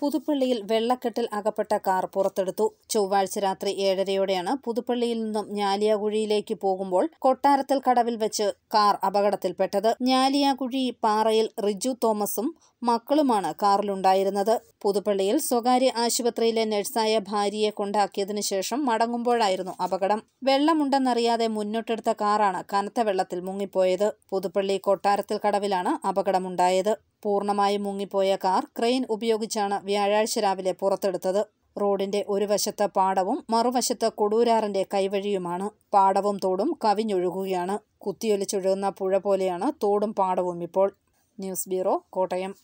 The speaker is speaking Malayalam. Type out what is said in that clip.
പുതുപ്പള്ളിയിൽ വെള്ളക്കെട്ടിൽ അകപ്പെട്ട കാർ പുറത്തെടുത്തു ചൊവ്വാഴ്ച രാത്രി ഏഴരയോടെയാണ് പുതുപ്പള്ളിയിൽ നിന്നും ഞാലിയാകുഴിയിലേക്ക് പോകുമ്പോൾ കൊട്ടാരത്തിൽ കടവിൽ വെച്ച് കാർ അപകടത്തിൽപ്പെട്ടത് ഞാലിയാകുഴി പാറയിൽ റിജു തോമസും മക്കളുമാണ് കാറിലുണ്ടായിരുന്നത് പുതുപ്പള്ളിയിൽ സ്വകാര്യ ആശുപത്രിയിലെ നഴ്സായ ഭാര്യയെ കൊണ്ടാക്കിയതിനു ശേഷം മടങ്ങുമ്പോഴായിരുന്നു അപകടം വെള്ളമുണ്ടെന്നറിയാതെ മുന്നോട്ടെടുത്ത കാറാണ് കനത്ത വെള്ളത്തിൽ മുങ്ങിപ്പോയത് പുതുപ്പള്ളി കൊട്ടാരത്തിൽ കടവിലാണ് അപകടമുണ്ടായത് പൂർണ്ണമായും മുങ്ങിപ്പോയ കാർ ക്രെയിൻ ഉപയോഗിച്ചാണ് വ്യാഴാഴ്ച രാവിലെ പുറത്തെടുത്തത് റോഡിന്റെ ഒരു വശത്ത് പാടവും മറുവശത്ത് കൊടൂരാറിന്റെ കൈവഴിയുമാണ് പാടവും തോടും കവിഞ്ഞൊഴുകുകയാണ് കുത്തിയൊലിച്ചൊഴുകുന്ന പുഴ പോലെയാണ് തോടും പാടവും ഇപ്പോൾ ന്യൂസ് ബ്യൂറോ കോട്ടയം